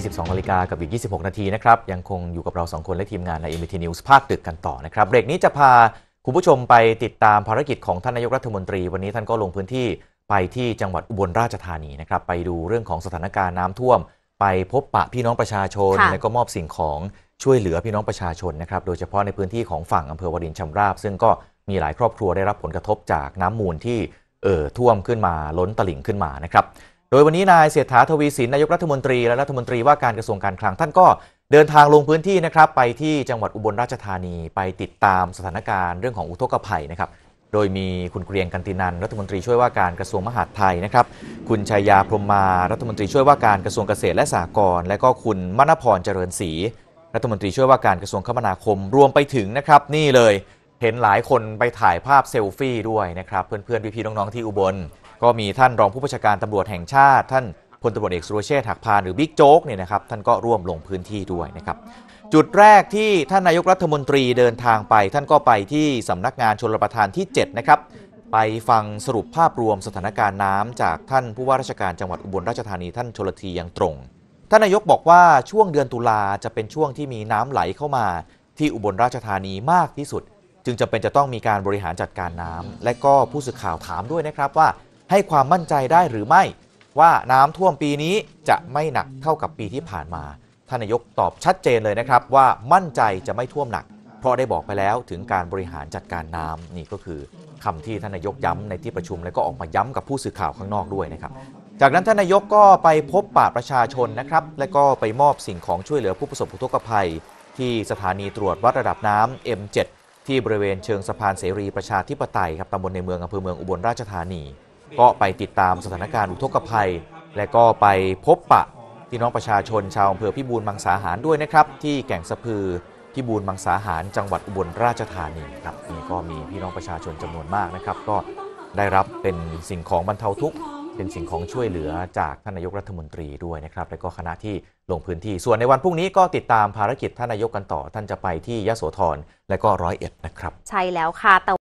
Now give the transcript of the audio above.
22นาฬิกากับอีก 26 นาทีนะครับ ยังคงอยู่กับเรา 2 คนและทีมงานในอมทีนิวส์ภาคดึกกันต่อนะครับเบรกนี้จะพาคุณผู้ชมไปติดตามภารกิจของท่านนายกรัฐมนตรี วันนี้ท่านก็ลงพื้นที่ไปที่จังหวัดอุบลราชธานีนะครับ ไปดูเรื่องของสถานการณ์น้ำท่วมไปพบปะพี่น้องประชาชน และก็มอบสิ่งของช่วยเหลือพี่น้องประชาชนนะครับโดยเฉพาะในพื้นที่ของฝั่งอำเภอวดินชำราบ ซึ่งก็มีหลายครอบครัวได้รับผลกระทบจากน้ำมูลที่เอ่อท่วมขึ้นมาล้นตลิ่งขึ้นมานะครับโดยวันนี้นายเสียฐาทวีสินนายกรัฐมนตรีและรัฐมนตรีว่าการกระทรวงการคลังท่านก็เดินทางลงพื้นที่นะครับไปที่จังหวัดอุบลราชธานีไปติดตามสถานการณ์เรื่องของอุทกภัยนะครับโดยมีคุณเกรียงกันตินันรัฐมนตรีช่วยว่าการกระทรวงมหาดไทยนะครับคุณชยยาพรมมารัฐมนตรีช่วยว่าการกระทรวงเกษตรและสหกรณ์และก็คุณมณพรเจริญศรีรัฐมนตรีช่วยว่าการกระทรวงคมนาคมรวมไปถึงนะครับนี่เลยเห็นหลายคนไปถ่ายภาพเซลฟี่ด้วยนะครับเพื่อนๆพี่ๆน้องๆที่อุบลก็มีท่านรองผู้บัญชาการตำรวจแห่งชาติท่านพลตำรวจเอกสุรเชษฐ์หักพานหรือบิ๊กโจ๊กเนี่ยนะครับท่านก็ร่วมลงพื้นที่ด้วยนะครับจุดแรกที่ท่านนายกรัฐมนตรีเดินทางไป ท่านก็ไปที่สำนักงานชนรประทาน ที่7นะครับไปฟังสรุปภาพรวมสถานการณ์น้ำจากท่านผู้ว่าราชการจังหวัดอุบลราชธานีท่านชลทียังตรง ท่านนายกบอกว่าช่วงเดือนตุลาจะเป็นช่วงที่มีน้ำไหลเข้ามาที่อุบลราชธานีมากที่สุด จึงจำเป็นจะต้องมีการบริหารจัดการน้ำ และก็ผู้สื่อข่าวถามด้วยนะครับว่าให้ความมั่นใจได้หรือไม่ ว่าน้ำท่วมปีนี้จะไม่หนักเท่ากับปีที่ผ่านมา ท่านนายกตอบชัดเจนเลยนะครับ ว่ามั่นใจจะไม่ท่วมหนัก เพราะได้บอกไปแล้วถึงการบริหารจัดการน้ำนี่ก็คือ คำที่ท่านนายกย้ำในที่ประชุม และก็ออกมาย้ำกับผู้สื่อข่าวข้างนอกด้วยนะครับจากนั้นท่านนายกก็ไปพบปะประชาชนนะครับและก็ไปมอบสิ่งของช่วยเหลือผู้ประสบอุทกภัยที่สถานีตรวจวัดระดับน้ำ M7 ที่บริเวณเชิงสะพานเสรีประชาธิปไตยครับตำบลในเมืองอำเภอเมืองอุบลราชธานีก็ไปติดตามสถานการณ์อุทกภัย และก็ไปพบปะพี่น้องประชาชนชาวอำเภอพิบูลมังสาหารด้วยนะครับที่แก่งสะพือพิบูลมังสาหาร จังหวัดอุบลราชธานีครับนี่ก็มีพี่น้องประชาชนจำนวนมากนะครับ ก็ได้รับเป็นสิ่งของบรรเทาทุกข์เป็นสิ่งของช่วยเหลือจากท่านนายกรัฐมนตรีด้วยนะครับ และก็คณะที่ลงพื้นที่ส่วนในวันพรุ่งนี้ก็ติดตามภารกิจท่านนายกกันต่อ ท่านจะไปที่ยะโสธรและก็ร้อยเอ็ดนะครับ ใช่แล้วค่ะแต่